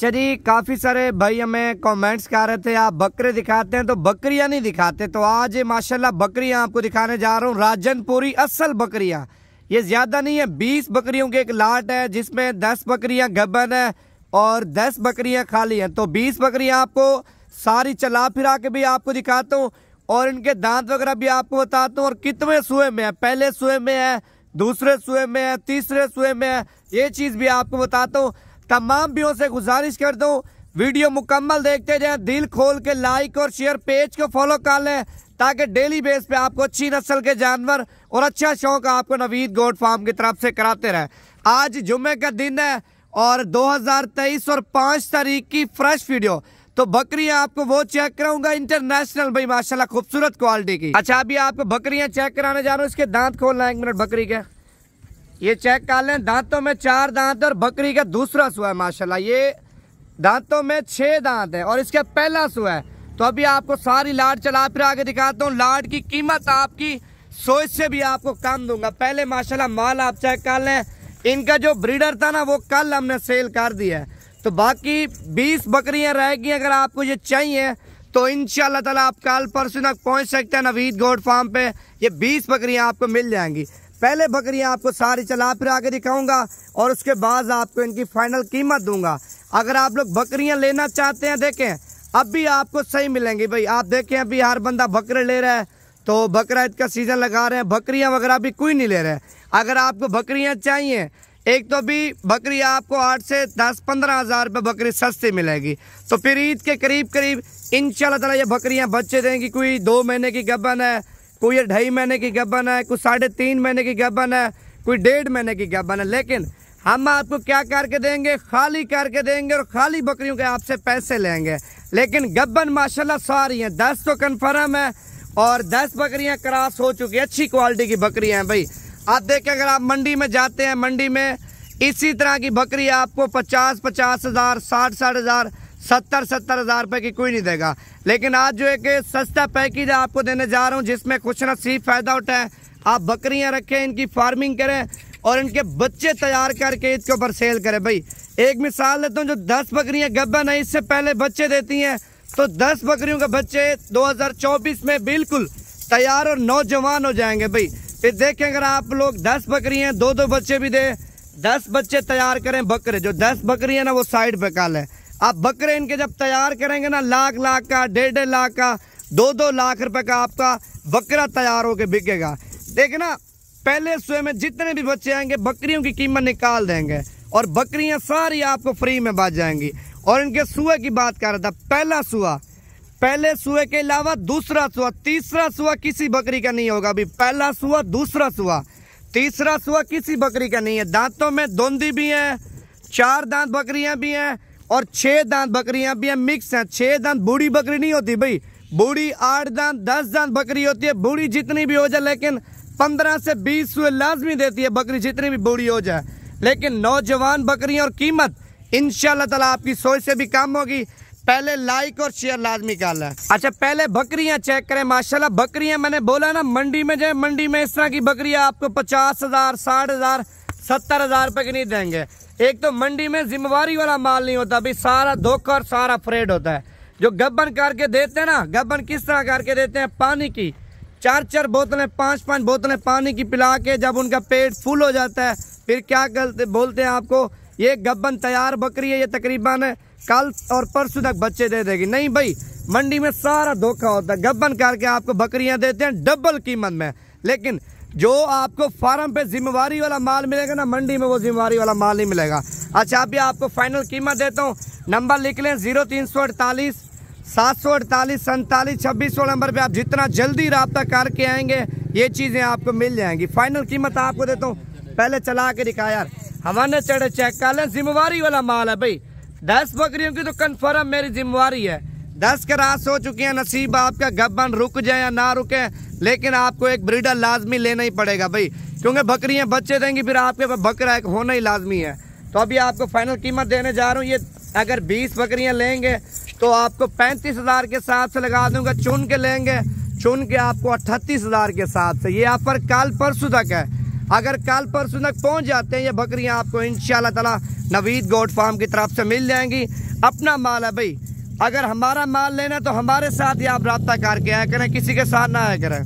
अच्छा जी काफ़ी सारे भाई हमें कमेंट्स कर रहे थे आप बकरे दिखाते हैं तो बकरियां नहीं दिखाते तो आज माशाल्लाह बकरियां आपको दिखाने जा रहा हूँ राजनपुरी असल बकरियां ये ज़्यादा नहीं है बीस बकरियों की एक लाट है जिसमें दस बकरियां गबन है और दस बकरियां खाली हैं तो बीस बकरियां आपको सारी चला फिरा के भी आपको दिखाता हूँ और इनके दांत वगैरह भी आपको बताता हूँ और कितने सुए में है पहले सुए में है दूसरे सुए में है तीसरे सुए में है ये चीज़ भी आपको बताता हूँ तमाम भीओं से गुजारिश कर दूँ वीडियो मुकम्मल देखते जाए दिल खोल के लाइक और शेयर पेज को फॉलो कर लें ताकि डेली बेस पे आपको अच्छी नस्ल के जानवर और अच्छा शौक आपको नवीद गोड फार्म की तरफ से कराते रहे आज जुमे का दिन है और 2023 और 5 तारीख की फ्रेश वीडियो तो बकरियां आपको वो चेक कराऊंगा इंटरनेशनल भाई माशाल्लाह खूबसूरत क्वालिटी की अच्छा अभी आपको बकरियां चेक कराने जा रहा हूँ इसके दांत खोलना है एक मिनट बकरी के ये चेक कर लें दांतों में चार दांत और बकरी का दूसरा सुआ है माशाल्लाह ये दांतों में छह दांत है और इसका पहला सुआ है तो अभी आपको सारी लाड चला फिर आगे दिखाता हूँ लाड की कीमत आपकी सोच से भी आपको कम दूंगा पहले माशाल्लाह माल आप चेक कर लें इनका जो ब्रीडर था ना वो कल हमने सेल कर दिया है तो बाकी बकरियाँ रह रहेगी अगर आपको ये चाहिए तो इन ताला आप कल परसों तक पहुँच सकते हैं नवीद गोड फार्म पे ये बीस बकरियाँ आपको मिल जाएंगी पहले बकरियां आपको सारी चला फिर आगे दिखाऊंगा और उसके बाद आपको इनकी फाइनल कीमत दूंगा अगर आप लोग बकरियां लेना चाहते हैं देखें अब भी आपको सही मिलेंगी भाई आप देखें अभी हर बंदा बकरे ले रहा है तो बकरा ईद का सीज़न लगा रहे हैं बकरियां वगैरह भी कोई नहीं ले रहे अगर आपको बकरियां चाहिए एक तो भी बकरी आपको आठ से दस पंद्रह हज़ार रुपये बकरी सस्ती मिलेगी तो फिर ईद के करीब करीब इन ताला ये बकरियाँ बच्चे देंगी कोई दो महीने की गबन है कोई ये ढाई महीने की गबन है कोई साढ़े तीन महीने की गबन है कोई डेढ़ महीने की गबन है लेकिन हम आपको क्या करके देंगे खाली करके देंगे और खाली बकरियों के आपसे पैसे लेंगे लेकिन गब्बन माशाल्लाह सारी हैं दस तो कन्फर्म है और दस बकरियां क्रॉस हो चुकी अच्छी क्वालिटी की बकरियां हैं भाई आप देखें अगर आप मंडी में जाते हैं मंडी में इसी तरह की बकरी आपको पचास पचास हज़ार साठ साठ हज़ार सत्तर सत्तर हज़ार रुपए की कोई नहीं देगा लेकिन आज जो एक सस्ता पैकेज आपको देने जा रहा हूँ जिसमें कुछ ना सीख फ़ायदा उठाए आप बकरियां रखें इनकी फार्मिंग करें और इनके बच्चे तैयार करके इसके ऊपर सेल करें भाई एक मिसाल देता हूँ जो दस बकरिया गब्बन है इससे पहले बच्चे देती हैं तो दस बकरियों के बच्चे 2024 में बिल्कुल तैयार और नौजवान हो जाएंगे भाई फिर देखें अगर आप लोग दस बकरियाँ दो दो बच्चे भी दें दस बच्चे तैयार करें बकरे जो दस है ना वो साइड पे का लें आप बकरे इनके जब तैयार करेंगे ना लाख लाख का डेढ़ डेढ़ लाख का दो दो लाख रुपए का आपका बकरा तैयार होकर बिकेगा देखना पहले सुबह में जितने भी बच्चे आएंगे बकरियों की कीमत निकाल देंगे और बकरियां सारी आपको फ्री में बच जाएंगी और इनके सुए की बात कर रहा था पहला सुआ पहले सुए के अलावा दूसरा सुआ तीसरा सुआ किसी बकरी का नहीं होगा अभी पहला सुआ दूसरा सुआ तीसरा सुआ किसी बकरी का नहीं है दांतों में धोंदी भी है चार दांत बकरियां भी हैं और छह दांत बकरियां भी हैं मिक्स हैं छह दांत बूढ़ी बकरी नहीं होती भाई बूढ़ी आठ दांत दस दांत बकरी होती है बूढ़ी जितनी भी हो जाए लेकिन पंद्रह से बीस सुए लाजमी देती है बकरी जितनी भी बूढ़ी हो जाए लेकिन नौजवान बकरियां और कीमत इन तला आपकी सोच से भी कम होगी पहले लाइक और शेयर लाजमी कर ला अच्छा पहले बकरियां चेक करें माशाल्लाह बकरियां मैंने बोला ना मंडी में जाए मंडी में इस तरह की बकरियां आपको पचास हजार साठ हजार सत्तर हजार रुपए की नहीं देंगे एक तो मंडी में जिम्मेवारी वाला माल नहीं होता भाई सारा धोखा और सारा फ्रेड होता है जो गबन करके देते हैं ना गबन किस तरह करके देते हैं पानी की चार चार बोतलें पाँच पाँच बोतलें पानी की पिला के जब उनका पेट फुल हो जाता है फिर क्या करते बोलते हैं आपको ये गबन तैयार बकरी है ये तकरीबन कल और परसों तक बच्चे दे देगी नहीं भाई मंडी में सारा धोखा होता है गबन करके आपको बकरियां देते हैं डबल कीमत में लेकिन जो आपको फार्म पे जिम्मेवारी वाला माल मिलेगा ना मंडी में वो जिम्मेवारी वाला माल नहीं मिलेगा अच्छा अभी आपको फाइनल कीमत देता हूँ नंबर लिख लें जीरो तीन सौ अड़तालीस सात सौ अड़तालीस सैंतालीस छब्बीस सौ नंबर पे आप जितना जल्दी रबता करके आएंगे ये चीज़ें आपको मिल जाएंगी फाइनल कीमत आपको देता हूँ पहले चला के दिखा यार हमारे चढ़े चेक कर लें जिम्मेवारी वाला माल है भाई दस बकरियों की तो कन्फर्म मेरी जिम्मेवारी है दस के रात हो चुकी हैं नसीब आपका गबन रुक जाए या ना रुके लेकिन आपको एक ब्रीडर लाजमी लेना ही पड़ेगा भाई क्योंकि बकरियाँ बच्चे देंगी फिर आपके पास बकरा एक होना ही लाजमी है तो अभी आपको फाइनल कीमत देने जा रहा हूँ ये अगर बीस बकरियाँ लेंगे तो आपको पैंतीस हज़ार के हिसाब से लगा दूंगा चुन के लेंगे चुन के आपको अट्ठतीस हज़ार के हिसाब से ये आप पर कल परसों तक है अगर कल परसों तक पहुंच जाते हैं ये बकरियां आपको इन ताला नवीद गोड फार्म की तरफ से मिल जाएंगी अपना माल है भाई अगर हमारा माल लेना तो हमारे साथ ही आप रबता करके आया करें किसी के साथ ना आया करें